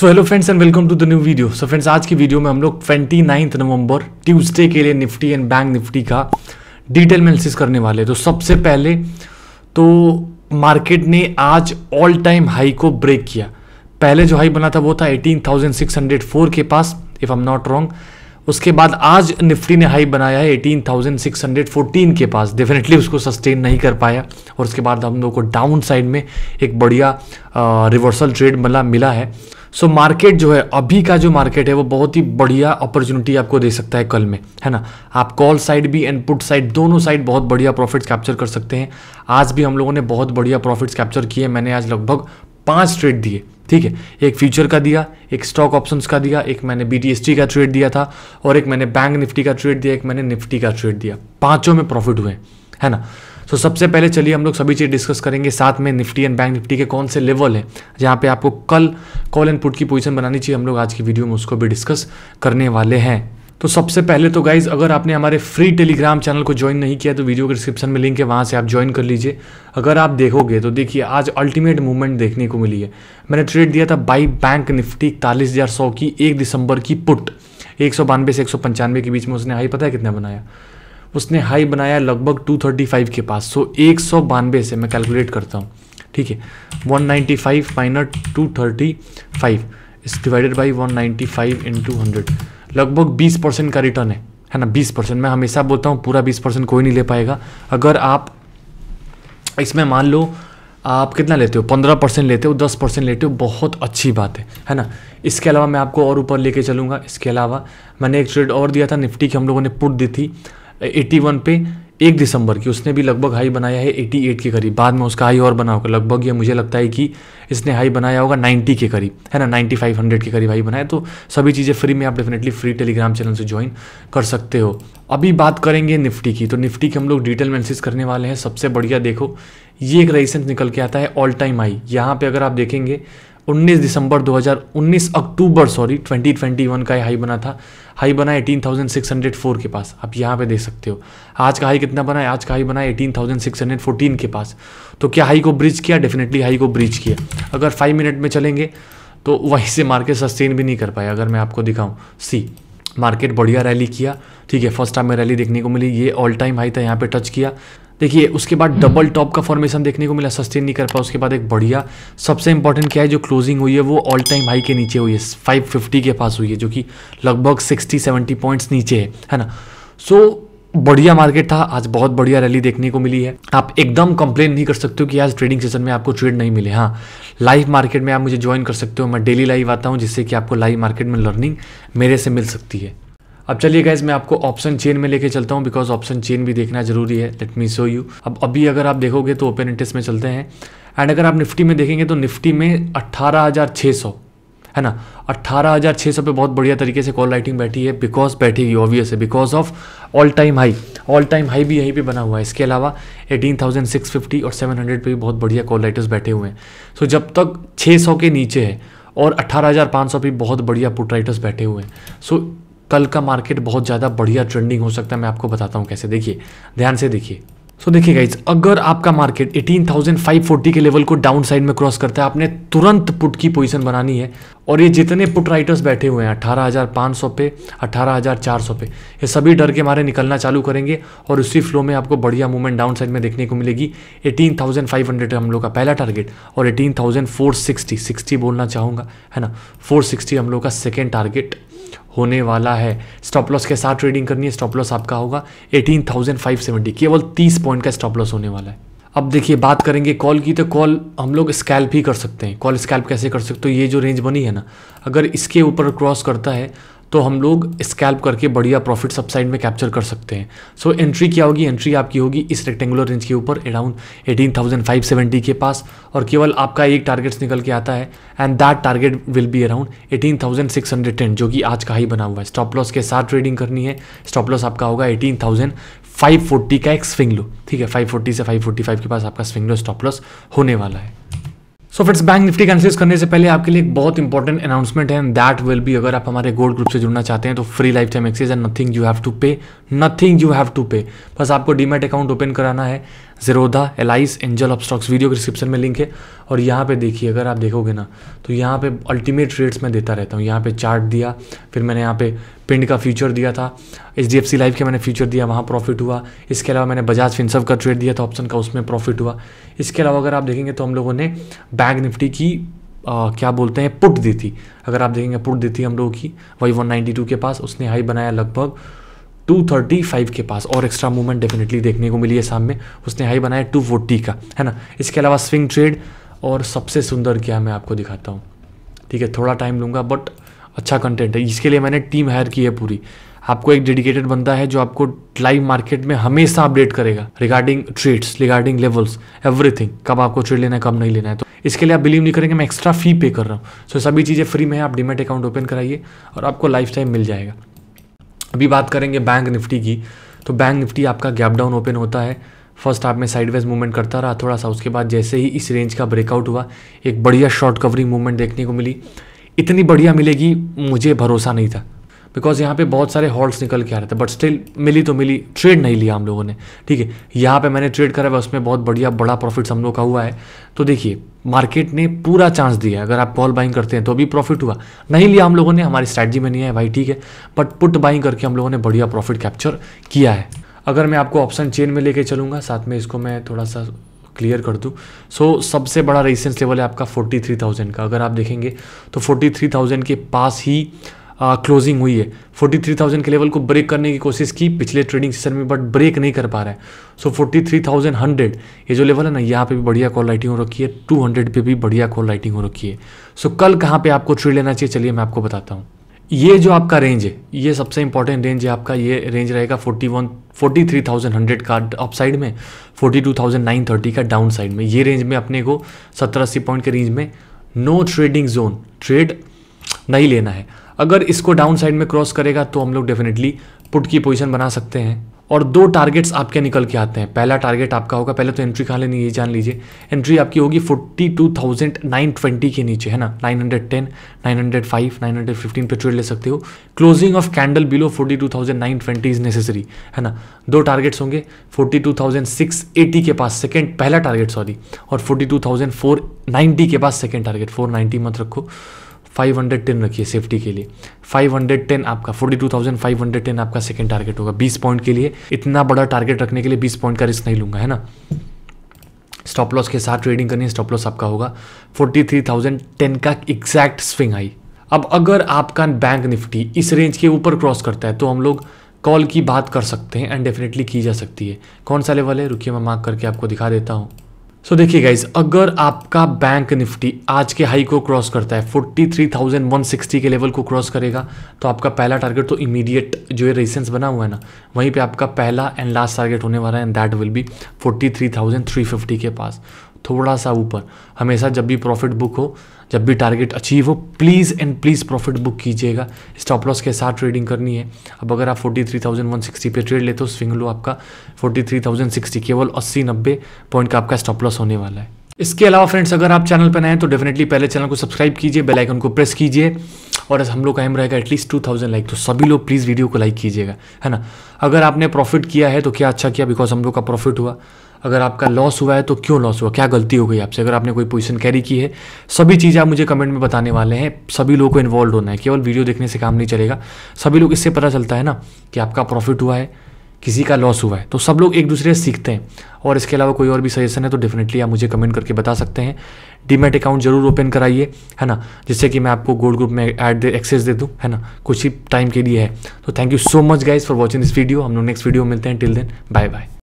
so hello friends and welcome to the new video so friends आज की video में हम लोग ट्वेंटी नाइन्थ नवंबर ट्यूजडे के लिए निफ्टी एंड बैंक निफ्टी का डिटेल एनालिसिस करने वाले तो सबसे पहले तो मार्केट ने आज ऑल टाइम हाई को ब्रेक किया पहले जो हाई बना था वो था फोर के पास if I am not wrong उसके बाद आज निफ्टी ने हाई बनाया है eighteen thousand six hundred fourteen के पास डेफिनेटली उसको सस्टेन नहीं कर पाया और उसके बाद हम लोग को डाउन साइड में एक बढ़िया रिवर्सल ट्रेड मिला मिला है सो so, मार्केट जो है अभी का जो मार्केट है वो बहुत ही बढ़िया अपॉर्चुनिटी आपको दे सकता है कल में है ना आप कॉल साइड भी एंड पुट साइड दोनों साइड बहुत बढ़िया प्रॉफिट्स कैप्चर कर सकते हैं आज भी हम लोगों ने बहुत बढ़िया प्रॉफिट्स कैप्चर किए मैंने आज लगभग पाँच ट्रेड दिए ठीक है एक फ्यूचर का दिया एक स्टॉक ऑप्शंस का दिया एक मैंने बी का ट्रेड दिया था और एक मैंने बैंक निफ्टी का ट्रेड दिया एक मैंने निफ्टी का ट्रेड दिया पाँचों में प्रॉफिट हुए है ना सो so, सबसे पहले चलिए हम लोग सभी चीज़ डिस्कस करेंगे साथ में निफ्टी एंड बैंक निफ्टी के कौन से लेवल हैं जहाँ पे आपको कल कॉल एंड पुट की पोजीशन बनानी चाहिए हम लोग आज की वीडियो में उसको भी डिस्कस करने वाले हैं तो सबसे पहले तो गाइज अगर आपने हमारे फ्री टेलीग्राम चैनल को ज्वाइन नहीं किया तो वीडियो के डिस्क्रिप्शन में लिंक है वहाँ से आप ज्वाइन कर लीजिए अगर आप देखोगे तो देखिए आज अल्टीमेट मूवमेंट देखने को मिली है मैंने ट्रेड दिया था बाई बैंक निफ्टी इकतालीस हज़ार सौ की एक दिसंबर की पुट एक सौ से एक सौ पंचानवे के बीच में उसने हाई पता है कितना बनाया उसने हाई बनाया लगभग 235 के पास सो एक सौ बानवे से मैं कैलकुलेट करता हूँ ठीक है 195 ninety five minus two thirty five इस divided by one ninety five hundred लगभग बीस परसेंट का रिटर्न है है ना बीस परसेंट मैं हमेशा बोलता हूँ पूरा बीस परसेंट कोई नहीं ले पाएगा अगर आप इसमें मान लो आप कितना लेते हो पंद्रह परसेंट लेते हो दस परसेंट लेते हो बहुत अच्छी बात है है ना इसके अलावा मैं आपको और ऊपर लेके चलूँगा इसके अलावा मैंने एक ट्रेड और दिया था निफ्टी की हम लोगों ने पुट दी थी वन पे एक दिसंबर की उसने भी लगभग हाई बनाया है एट के करीब बाद में उसका हाई और बना होगा लगभग ये मुझे लगता है कि इसने हाई बनाया होगा नाइन्टी के करीब है ना नाइन्टी फाइव हंड्रेड के करीब हाई बनाया तो सभी चीज़ें फ्री में आप डेफिनेटली फ्री टेलीग्राम चैनल से ज्वाइन कर सकते हो अभी बात करेंगे निफ्टी की तो निफ्टी के हम लोग डिटेल मैनसिस करने वाले हैं सबसे बढ़िया देखो ये एक रेसेंस निकल के आता है ऑल टाइम हाई यहाँ पर अगर आप देखेंगे 19 दिसंबर 2019 अक्टूबर सॉरी 2021 का हाई बना था हाई बना 18,604 के पास आप यहाँ पे देख सकते हो आज का हाई कितना बना है आज का हाई बना है 18,614 के पास तो क्या हाई को ब्रिज किया डेफिनेटली हाई को ब्रिज किया अगर फाइव मिनट में चलेंगे तो वहीं से मार्केट सस्टेन भी नहीं कर पाया अगर मैं आपको दिखाऊँ सी मार्केट बढ़िया रैली किया ठीक है फर्स्ट टाइम में रैली देखने को मिली ये ऑल टाइम हाई था यहाँ पे टच किया देखिए उसके बाद डबल टॉप का फॉर्मेशन देखने को मिला सस्टेन नहीं कर पाया उसके बाद एक बढ़िया सबसे इंपॉर्टेंट क्या है जो क्लोजिंग हुई है वो ऑल टाइम हाई के नीचे हुई है 550 के पास हुई है जो कि लगभग 60 70 पॉइंट्स नीचे है है ना सो so, बढ़िया मार्केट था आज बहुत बढ़िया रैली देखने को मिली है आप एकदम कंप्लेन नहीं कर सकते हो कि आज ट्रेडिंग सेशन में आपको ट्रेड नहीं मिले हाँ लाइव मार्केट में आप मुझे ज्वाइन कर सकते हो मैं डेली लाइव आता हूँ जिससे कि आपको लाइव मार्केट में लर्निंग मेरे से मिल सकती है अब चलिए गाइज मैं आपको ऑप्शन चेन में लेके चलता हूँ बिकॉज ऑप्शन चेन भी देखना जरूरी है लेट मी शो यू अब अभी अगर आप देखोगे तो ओपन इंटरेस्ट में चलते हैं एंड अगर आप निफ्टी में देखेंगे तो निफ्टी में 18,600 है ना 18,600 पे बहुत बढ़िया तरीके से कॉल राइटिंग बैठी है बिकॉज बैठेगी ऑब्वियस है because of all time high all time high भी यहीं पे बना हुआ है इसके अलावा 18,650 और 700 पे भी बहुत बढ़िया कॉल राइटर्स बैठे हुए हैं सो जब तक 600 के नीचे है और 18,500 पे बहुत बढ़िया पुट राइटर्स बैठे हुए हैं सो कल का मार्केट बहुत ज़्यादा बढ़िया ट्रेंडिंग हो सकता है मैं आपको बताता हूँ कैसे देखिए ध्यान से देखिए सो so, देखिए गाइज अगर आपका मार्केट 18,540 के लेवल को डाउन साइड में क्रॉस करता है आपने तुरंत पुट की पोजीशन बनानी है और ये जितने पुट राइटर्स बैठे हुए हैं 18,500 पे 18,400 पे ये सभी डर के मारे निकलना चालू करेंगे और उसी फ्लो में आपको बढ़िया मूवमेंट डाउन साइड में देखने को मिलेगी 18,500 हम लोग का पहला टारगेट और 18,460 60 बोलना चाहूँगा है ना 460 हम लोग का सेकेंड टारगेट होने वाला है स्टॉप लॉस के साथ ट्रेडिंग करनी है स्टॉप लॉस आपका होगा एटीन थाउजेंड फाइव सेवेंटी केवल तीस पॉइंट का स्टॉप लॉस होने वाला है अब देखिए बात करेंगे कॉल की तो कॉल हम लोग स्कैल्प ही कर सकते हैं कॉल स्कैल्प कैसे कर सकते हो ये जो रेंज बनी है ना अगर इसके ऊपर क्रॉस करता है तो हम लोग स्कैल्प करके बढ़िया प्रॉफिट सब साइड में कैप्चर कर सकते हैं सो so, एंट्री क्या होगी एंट्री आपकी होगी इस रेक्टेंगुलर रेंज के ऊपर around eighteen thousand five seventy के पास और केवल आपका एक टारगेट्स निकल के आता है and that target will be around eighteen thousand six hundred ten जो कि आज का ही बना हुआ है स्टॉप लॉस के साथ ट्रेडिंग करनी है स्टॉप लॉस आपका होगा एटीन थाउजेंड फाइव फोर्टी का एक स्विंग लो ठीक है फाइव फोर्टी से फाइव फोर्टी फाइव के पास आपका स्विंग लो स्टॉप लॉस होने वाला है सो फ्रेंड्स बैंक निफ्टी का एनालिसिस करने से पहले आपके लिए एक बहुत इंपॉर्टेंट अनाउंसमेंट है एंड दैट विल बी अगर आप हमारे गोल्ड ग्रुप से जुड़ना चाहते हैं तो free life time access and nothing you have to pay nothing you have to pay बस आपको डीमेट अकाउंट ओपन कराना है Zerodha Alice Angel of stocks video description में लिंक है और यहाँ पे देखिए अगर आप देखोगे ना तो यहाँ पे अल्टीमेट रेट्स मैं देता रहता हूँ यहाँ पे चार्ट दिया फिर मैंने यहाँ पे पिंड का फ्यूचर दिया था H D F C life का मैंने फ्यूचर दिया वहाँ प्रॉफिट हुआ इसके अलावा मैंने बजाज फिनसव का ट्रेड दिया था ऑप्शन का उसमें प्रॉफिट हुआ इसके अलावा अगर आप देखेंगे तो हम लोगों ने बैंक निफ्टी की आ, क्या बोलते हैं पुट दी थी अगर आप देखेंगे पुट दी थी हम लोगों की वही वन के पास उसने हाई बनाया लगभग 235 के पास और एक्स्ट्रा मूवमेंट डेफिनेटली देखने को मिली है सामने उसने हाई बनाया 240 का है ना इसके अलावा स्विंग ट्रेड और सबसे सुंदर क्या मैं आपको दिखाता हूँ ठीक है थोड़ा टाइम लूँगा बट अच्छा कंटेंट है इसके लिए मैंने टीम हायर की है पूरी आपको एक डेडिकेटेड बंदा है जो आपको लाइव मार्केट में हमेशा अपडेट करेगा regarding trades regarding levels everything कब आपको ट्रेड लेना है कब नहीं लेना है तो इसके लिए आप बिलीव नहीं करेंगे मैं एक्स्ट्रा फी पे कर रहा हूँ सो so, सभी चीज़ें फ्री में है आप डिमेट अकाउंट ओपन कराइए और आपको लाइफ टाइम मिल जाएगा अभी बात करेंगे बैंक निफ्टी की तो बैंक निफ्टी आपका गैप डाउन ओपन होता है फर्स्ट हाफ में साइडवेज मूवमेंट करता रहा थोड़ा सा उसके बाद जैसे ही इस रेंज का ब्रेकआउट हुआ एक बढ़िया शॉर्ट कवरिंग मूवमेंट देखने को मिली इतनी बढ़िया मिलेगी मुझे भरोसा नहीं था बिकॉज यहाँ पे बहुत सारे हॉल्ट्स निकल के आ रहे थे बट स्टिल मिली तो मिली ट्रेड नहीं लिया हम लोगों ने ठीक है यहाँ पे मैंने ट्रेड करा हुआ उसमें बहुत बढ़िया बड़ा प्रॉफिट हम लोग का हुआ है तो देखिए मार्केट ने पूरा चांस दिया अगर आप कॉल बाइंग करते हैं तो भी प्रॉफिट हुआ नहीं लिया हम लोगों ने हमारी स्ट्रैटी में नहीं है भाई ठीक है बट पुट बाइंग करके हम लोगों ने बढ़िया प्रॉफिट कैप्चर किया है अगर मैं आपको ऑप्शन चेन में लेके चलूँगा साथ में इसको मैं थोड़ा सा क्लियर कर दूँ सो so, सबसे बड़ा रेजिस्टेंस लेवल है आपका 43,000 का अगर आप देखेंगे तो 43,000 के पास ही क्लोजिंग हुई है 43,000 के लेवल को ब्रेक करने की कोशिश की पिछले ट्रेडिंग सेशन में बट ब्रेक नहीं कर पा रहा है so forty three thousand hundred ये जो लेवल है ना यहाँ पे भी बढ़िया कॉल राइटिंग हो रखी है टू हंड्रेड पे भी बढ़िया कॉल राइटिंग हो रखी है सो so, कल कहाँ पे आपको ट्रेड लेना चाहिए चलिए मैं आपको बताता हूँ ये जो आपका रेंज है ये सबसे इंपॉर्टेंट रेंज है आपका ये रेंज रहेगा forty one forty three thousand hundred का अप साइड में forty two thousand nine thirty का डाउन साइड में ये रेंज में अपने को सत्तर अस्सी पॉइंट के रेंज में नो ट्रेडिंग जोन ट्रेड नहीं लेना है अगर इसको डाउन साइड में क्रॉस करेगा तो हम लोग डेफिनेटली पुट की पोजिशन बना सकते हैं और दो टारगेट्स आपके निकल के आते हैं पहला टारगेट आपका होगा पहले तो एंट्री कहाँ लेनी ये जान लीजिए एंट्री आपकी होगी 42,920 के नीचे है ना 910, 905, 915 पे ट्रेड ले सकते हो closing of candle below 42,920 is necessary है ना दो टारगेट्स होंगे 42,680 के पास सेकेंड पहला टारगेट सॉरी और फोर्टी के पास सेकेंड टारगेट फोर मत रखो 510 रखिए सेफ्टी के लिए 510 आपका 42,510 आपका सेकंड टारगेट होगा 20 पॉइंट के लिए इतना बड़ा टारगेट रखने के लिए 20 पॉइंट का रिस्क नहीं लूंगा है ना स्टॉप लॉस के साथ ट्रेडिंग करनी है स्टॉप लॉस आपका होगा 43,010 का एग्जैक्ट स्विंग आई अब अगर आपका बैंक निफ्टी इस रेंज के ऊपर क्रॉस करता है तो हम लोग कॉल की बात कर सकते हैं एंड डेफिनेटली की जा सकती है कौन सा लेवल है रुकिए मैं मार्क करके आपको दिखा देता हूँ सो देखिए गाइज अगर आपका बैंक निफ्टी आज के हाई को क्रॉस करता है 43,160 के लेवल को क्रॉस करेगा तो आपका पहला टारगेट तो इमीडिएट जो ये रेसेंस बना हुआ है ना वहीं पे आपका पहला एंड लास्ट टारगेट होने वाला है एंड दैट विल बी 43,350 के पास थोड़ा सा ऊपर हमेशा जब भी प्रॉफिट बुक हो जब भी टारगेट अचीव हो please and please profit book कीजिएगा स्टॉप लॉस के साथ ट्रेडिंग करनी है अब अगर आप 43,160 पे ट्रेड लेते हो स्विंग लो आपका 43,060 केवल अस्सी नब्बे पॉइंट का आपका स्टॉप लॉस होने वाला है इसके अलावा फ्रेंड्स अगर आप चैनल पर नए हैं तो डेफिनेटली पहले चैनल को सब्सक्राइब कीजिए बेल आइकन को प्रेस कीजिए और हम लोग का एम रहेगा एटलीस्ट टू थाउजेंड लाइक तो सभी लोग प्लीज़ वीडियो को लाइक कीजिएगा है ना अगर आपने प्रॉफिट किया है तो क्या अच्छा किया बिकॉज हम लोग का प्रॉफिट हुआ अगर आपका लॉस हुआ है तो क्यों लॉस हुआ क्या गलती हो गई आपसे अगर आपने कोई पोजीशन कैरी की है सभी चीज़ें आप मुझे कमेंट में बताने वाले हैं सभी लोगों को इन्वॉल्व होना है केवल वीडियो देखने से काम नहीं चलेगा सभी लोग इससे पता चलता है ना कि आपका प्रॉफिट हुआ है किसी का लॉस हुआ है तो सब लोग एक दूसरे से सीखते हैं और इसके अलावा कोई और भी सजेशन है तो डेफिनेटली आप मुझे कमेंट करके बता सकते हैं डीमेट अकाउंट जरूर ओपन कराइए है ना जिससे कि मैं आपको गोल्ड ग्रुप में ऐड दे एक्सेस दे दूँ है ना कुछ ही टाइम के लिए है तो thank you so much guys for watching this video हम लोग नेक्स्ट वीडियो मिलते हैं टिल देन बाय बाय